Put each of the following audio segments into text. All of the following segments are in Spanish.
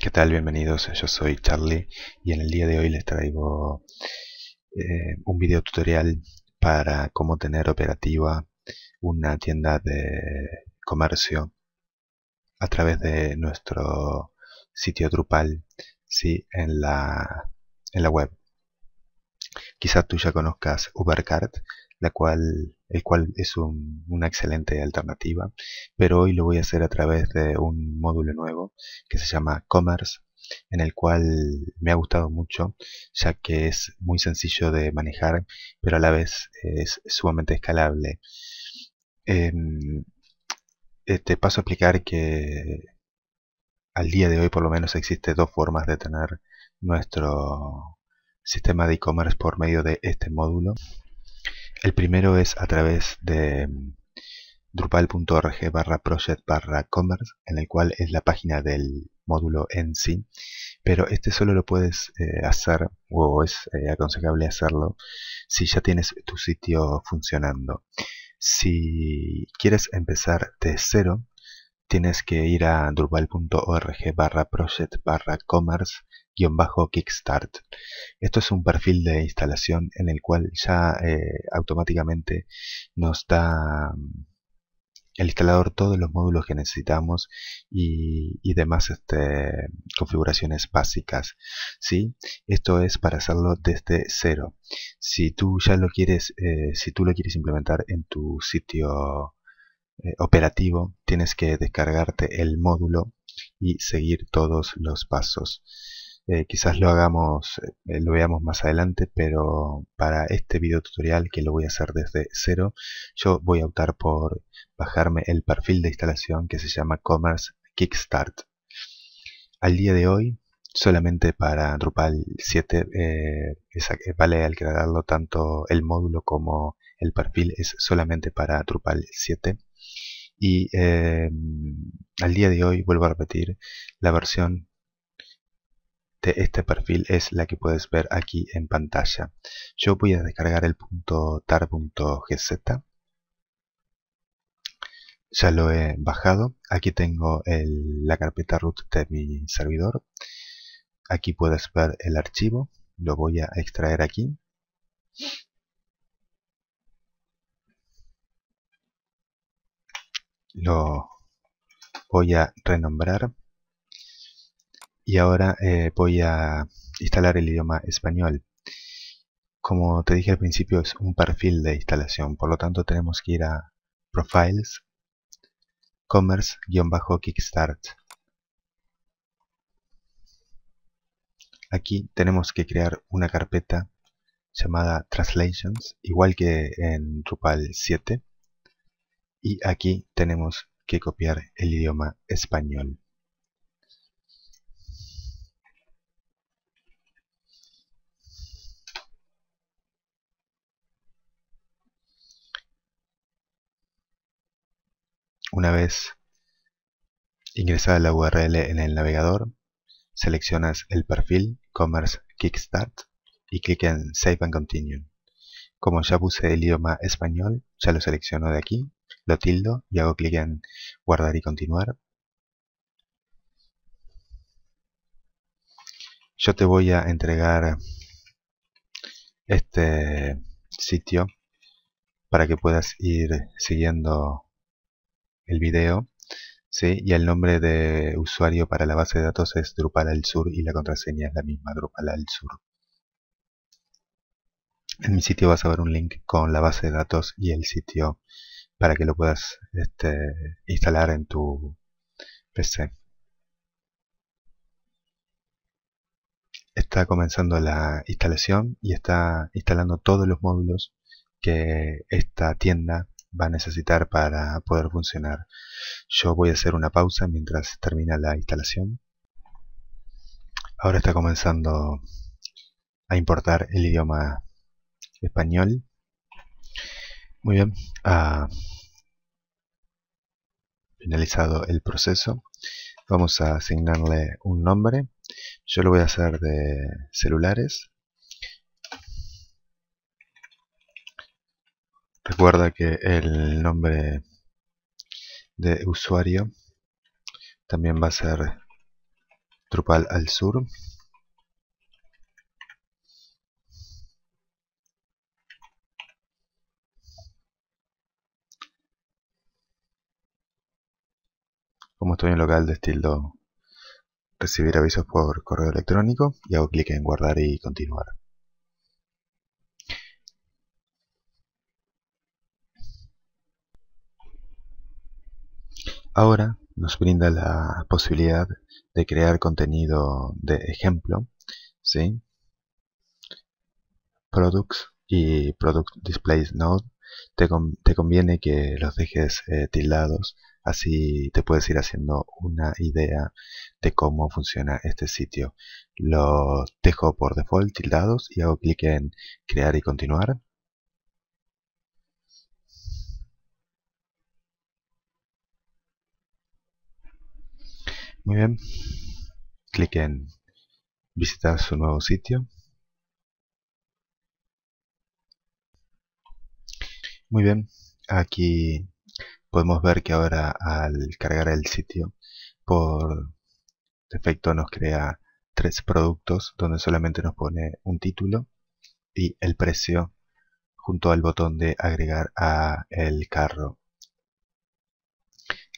¿Qué tal? Bienvenidos, yo soy Charlie y en el día de hoy les traigo eh, un video tutorial para cómo tener operativa una tienda de comercio a través de nuestro sitio Drupal ¿sí? en, la, en la web. Quizás tú ya conozcas Ubercart, la cual el cual es una excelente alternativa, pero hoy lo voy a hacer a través de un módulo nuevo que se llama Commerce, en el cual me ha gustado mucho, ya que es muy sencillo de manejar, pero a la vez es sumamente escalable. Em, eh, te paso a explicar que al día de hoy por lo menos existe dos formas de tener nuestro sistema de e-commerce por medio de este módulo. El primero es a través de mm, drupal.org barra project barra commerce, en el cual es la página del módulo en sí, pero este solo lo puedes eh, hacer o es eh, aconsejable hacerlo si ya tienes tu sitio funcionando. Si quieres empezar de cero, tienes que ir a drupal.org barra project barra commerce guión bajo kickstart. Esto es un perfil de instalación en el cual ya eh, automáticamente nos da mm, el instalador todos los módulos que necesitamos y, demás este, configuraciones básicas. ¿sí? Esto es para hacerlo desde cero. Si tú ya lo quieres, eh, si tú lo quieres implementar en tu sitio eh, operativo tienes que descargarte el módulo y seguir todos los pasos. Eh, quizás lo hagamos, eh, lo veamos más adelante, pero para este video tutorial que lo voy a hacer desde cero, yo voy a optar por bajarme el perfil de instalación que se llama Commerce Kickstart. Al día de hoy, solamente para Drupal 7 vale al crearlo tanto el módulo como el perfil es solamente para Drupal 7 y em, al día de hoy, vuelvo a repetir, la versión de este perfil es la que puedes ver aquí en pantalla. Yo voy a descargar el .tar.gz ya lo he bajado. Aquí tengo la carpeta root de mi servidor. Aquí puedes ver el archivo. Lo voy a extraer aquí. lo voy a renombrar y ahora eh, voy a instalar el idioma español como te dije al principio es un perfil de instalación por lo tanto tenemos que ir a profiles commerce-kickstart aquí tenemos que crear una carpeta llamada translations igual que en Drupal 7 y aquí tenemos que copiar el idioma español. Una vez ingresada la URL en el navegador, seleccionas el perfil Commerce Kickstart y clic en Save and Continue. Como ya puse el idioma español, ya lo selecciono de aquí lo tildo y hago clic en guardar y continuar. Yo te voy a entregar este sitio para que puedas ir siguiendo el video. ¿sí? Y el nombre de usuario para la base de datos es Drupal al Sur y la contraseña es la misma Drupal al Sur. En mi sitio vas a ver un link con la base de datos y el sitio para que lo puedas este, instalar en tu PC. Está comenzando la instalación y está instalando todos los módulos que esta tienda va a necesitar para poder funcionar. Yo voy a hacer una pausa mientras termina la instalación. Ahora está comenzando a importar el idioma español muy bien, ha finalizado el proceso, vamos a asignarle un nombre. Yo lo voy a hacer de celulares. Recuerda que el nombre de usuario también va a ser Trupal al Sur. estoy en local de estilo recibir avisos por correo electrónico y hago clic en guardar y continuar. Ahora nos brinda la posibilidad de crear contenido de ejemplo, ¿sí? Products y Product Displays Node te, conviene que los dejes eh, tildados, así te puedes ir haciendo una idea de cómo funciona este sitio. Los dejo por default tildados y hago clic en crear y continuar. Muy bien, clic en visitar su nuevo sitio. Muy bien, aquí podemos ver que ahora al cargar el sitio por defecto nos crea tres productos donde solamente nos pone un título y el precio junto al botón de agregar a el carro.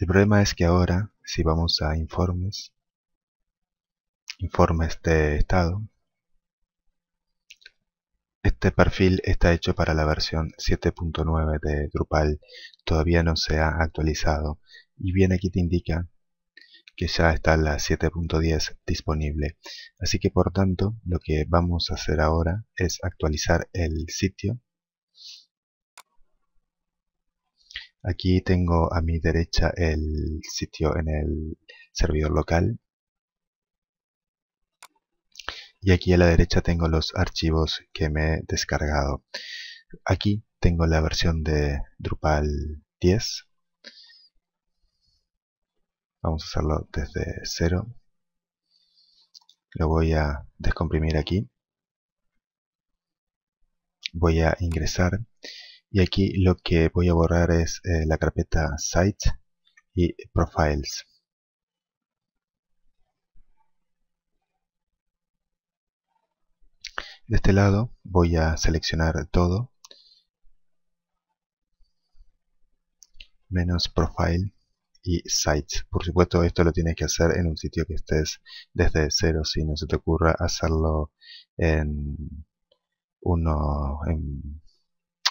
El problema es que ahora si vamos a informes, informes de estado, este perfil está hecho para la versión 7.9 de Drupal, todavía no se ha actualizado y bien aquí te indica que ya está la 7.10 disponible. Así que por tanto lo que vamos a hacer ahora es actualizar el sitio. Aquí tengo a mi derecha el sitio en el servidor local y aquí a la derecha tengo los archivos que me he descargado. Aquí tengo la versión de Drupal 10. Vamos a hacerlo desde cero. Lo voy a descomprimir aquí. Voy a ingresar y aquí lo que voy a borrar es eh, la carpeta Site y Profiles. De este lado voy a seleccionar todo, menos profile y sites. Por supuesto esto lo tienes que hacer en un sitio que estés desde cero, si no se te ocurra hacerlo en uno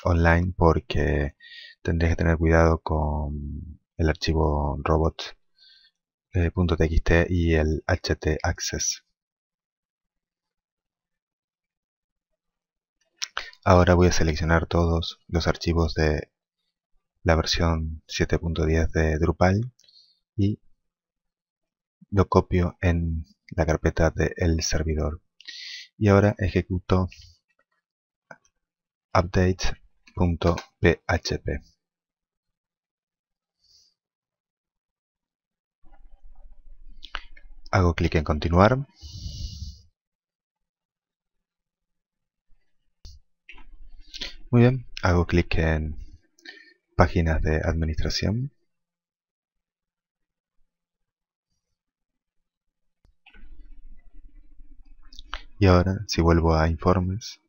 online porque tendrías que tener cuidado con el archivo robot.txt eh, y el htaccess. Ahora voy a seleccionar todos los archivos de la versión 7.10 de Drupal y lo copio en la carpeta del servidor. Y ahora ejecuto update.php. Hago clic en continuar Muy bien, hago clic en páginas de administración. Y ahora, si vuelvo a informes,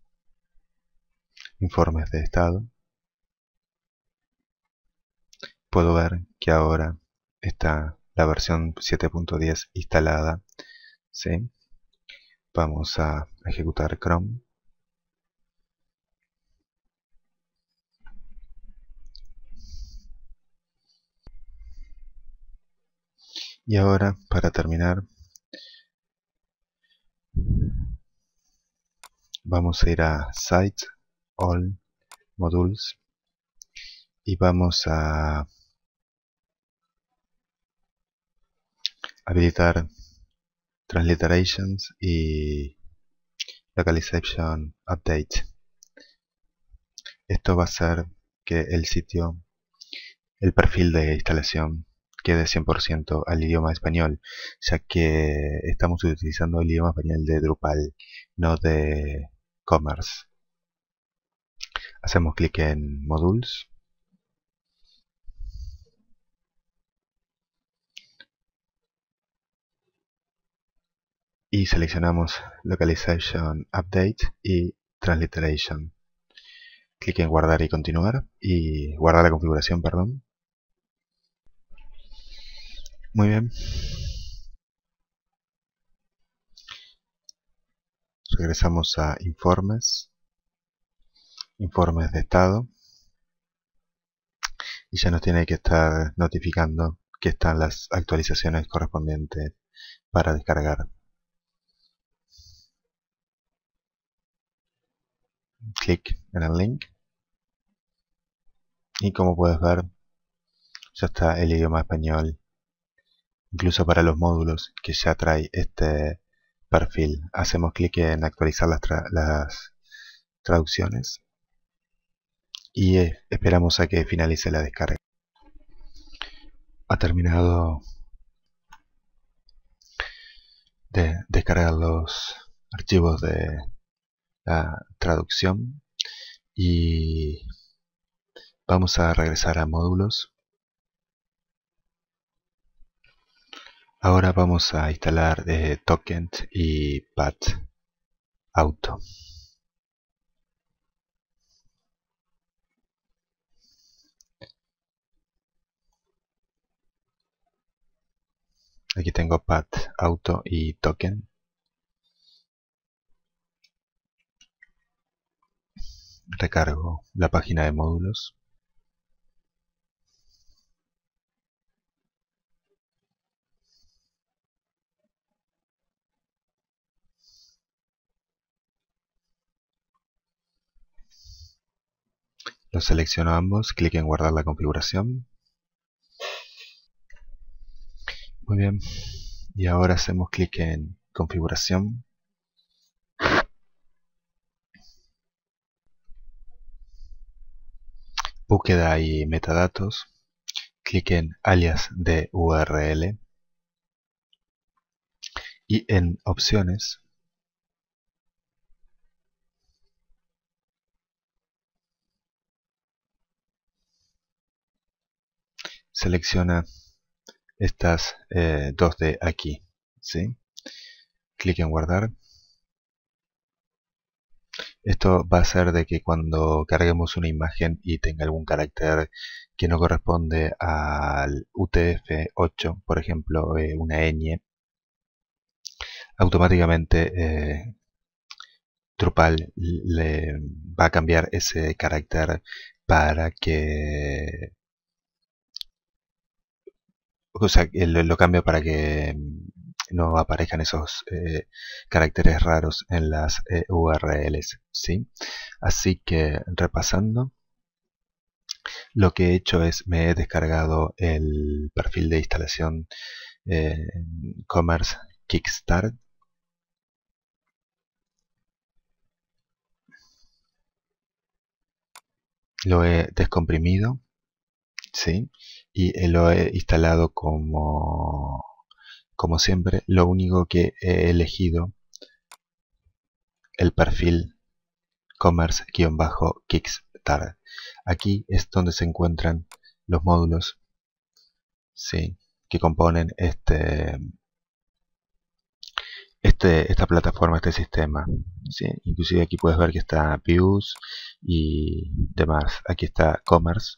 informes de estado, puedo ver que ahora está la versión 7.10 instalada. ¿sí? Vamos a ejecutar Chrome. Y ahora, para terminar, vamos a ir a Site, All, Modules, y vamos a habilitar Transliterations y Localization Update. Esto va a hacer que el sitio, el perfil de instalación quede 100% al idioma español, ya que estamos utilizando el idioma español de Drupal, no de Commerce. Hacemos clic en Modules. Y seleccionamos Localization Update y Transliteration. Clic en guardar y continuar y guardar la configuración, perdón. Muy bien. Regresamos a informes, informes de estado. Y ya nos tiene que estar notificando que están las actualizaciones correspondientes para descargar. Clic en el link. Y como puedes ver, ya está el idioma español incluso para los módulos que ya trae este perfil. Hacemos clic en actualizar las, traducciones y eh, esperamos a que finalice la descarga. Ha terminado de descargar los archivos de la traducción y vamos a regresar a módulos Ahora vamos a instalar de eh, Token y Path Auto. Aquí tengo Path Auto y Token. Recargo la página de módulos. Los selecciono ambos, clic en guardar la configuración. Muy bien. Y ahora hacemos clic en configuración. Búsqueda y metadatos. Clic en alias de URL. Y en opciones selecciona estas eh, dos de aquí. ¿sí? Clic en guardar. Esto va a hacer de que cuando carguemos una imagen y tenga algún carácter que no corresponde al UTF-8, por ejemplo, eh, una ñ, automáticamente eh, Drupal le va a cambiar ese carácter para que o sea, lo, cambio para que mm, no aparezcan esos eh, caracteres raros en las eh, URLs, ¿sí? Así que repasando, lo que he hecho es me he descargado el perfil de instalación eh, Commerce Kickstart lo he descomprimido ¿sí? y eh, lo he instalado como como siempre lo único que he elegido el perfil commerce target aquí es donde se encuentran los módulos ¿sí? que componen este, este esta plataforma, este sistema ¿sí? inclusive aquí puedes ver que está views y demás aquí está commerce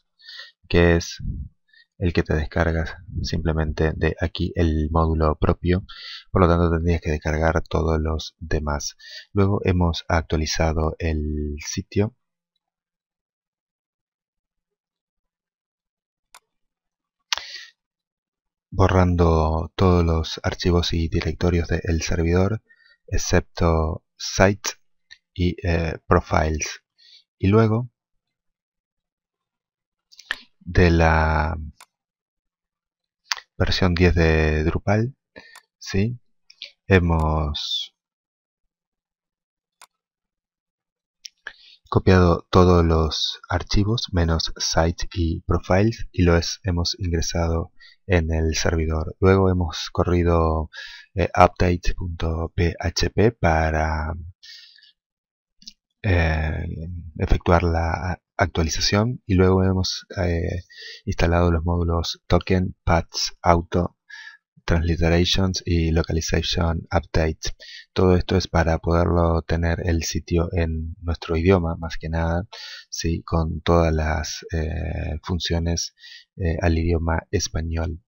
que es el que te descargas simplemente de aquí el módulo propio por lo tanto tendrías que descargar todos los demás luego hemos actualizado el sitio borrando todos los archivos y directorios del servidor excepto sites y eh, profiles y luego de la versión 10 de Drupal, ¿sí? Hemos copiado todos los archivos menos site y profiles y los hemos ingresado en el servidor. Luego hemos corrido eh, update.php para eh, efectuar la actualización y luego hemos eh, instalado los módulos token, paths, auto, transliterations y localization updates. Todo esto es para poderlo tener el sitio en nuestro idioma, más que nada, ¿sí? con todas las eh, funciones eh, al idioma español.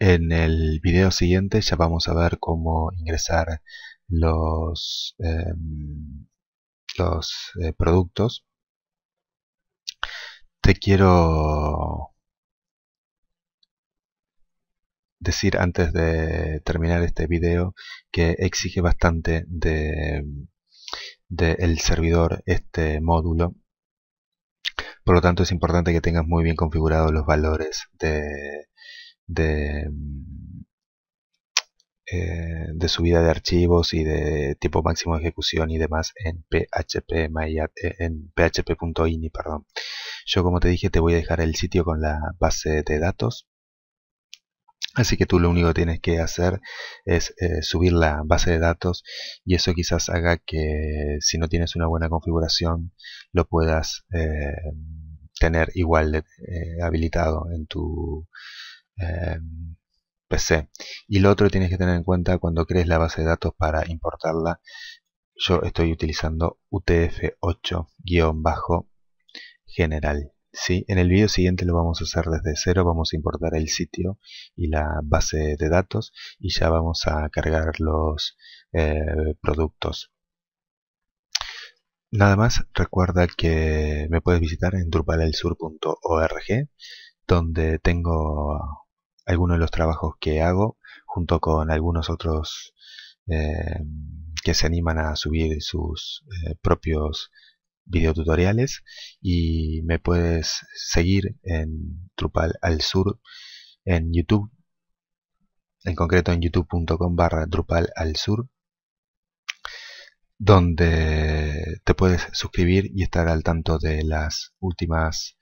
En el video siguiente ya vamos a ver cómo ingresar los, em, los productos te quiero decir antes de terminar este video que exige bastante de, servidor este módulo por lo tanto es importante que tengas muy bien configurados los valores de, de, eh, subida de archivos y de tipo máximo de ejecución y demás en eh, en php.ini perdón yo como te dije te voy a dejar el sitio con la base de datos. Así que tú lo único que tienes que hacer es eh, subir la base de datos y eso quizás haga que si no tienes una buena configuración lo puedas eh, tener igual de, eh, habilitado en tu PC. Y lo otro tienes que tener en cuenta cuando crees la base de datos para importarla, yo estoy utilizando utf 8 8 general. ¿sí? En el video siguiente lo vamos a hacer desde cero, vamos a importar el sitio y la base de datos y ya vamos a cargar los eh, productos. Nada más, recuerda que me puedes visitar en drupalelsur.org donde tengo algunos de los trabajos que hago junto con algunos otros eh, que se animan a subir sus eh, propios videotutoriales y me puedes seguir en Drupal al Sur en YouTube, en concreto en youtube.com barra Drupal al Sur, donde te puedes suscribir y estar al tanto de las últimas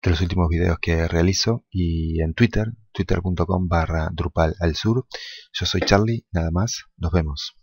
de los últimos videos que realizo y en Twitter, twitter.com barra Drupal al Sur. Yo soy Charlie, nada más, nos vemos.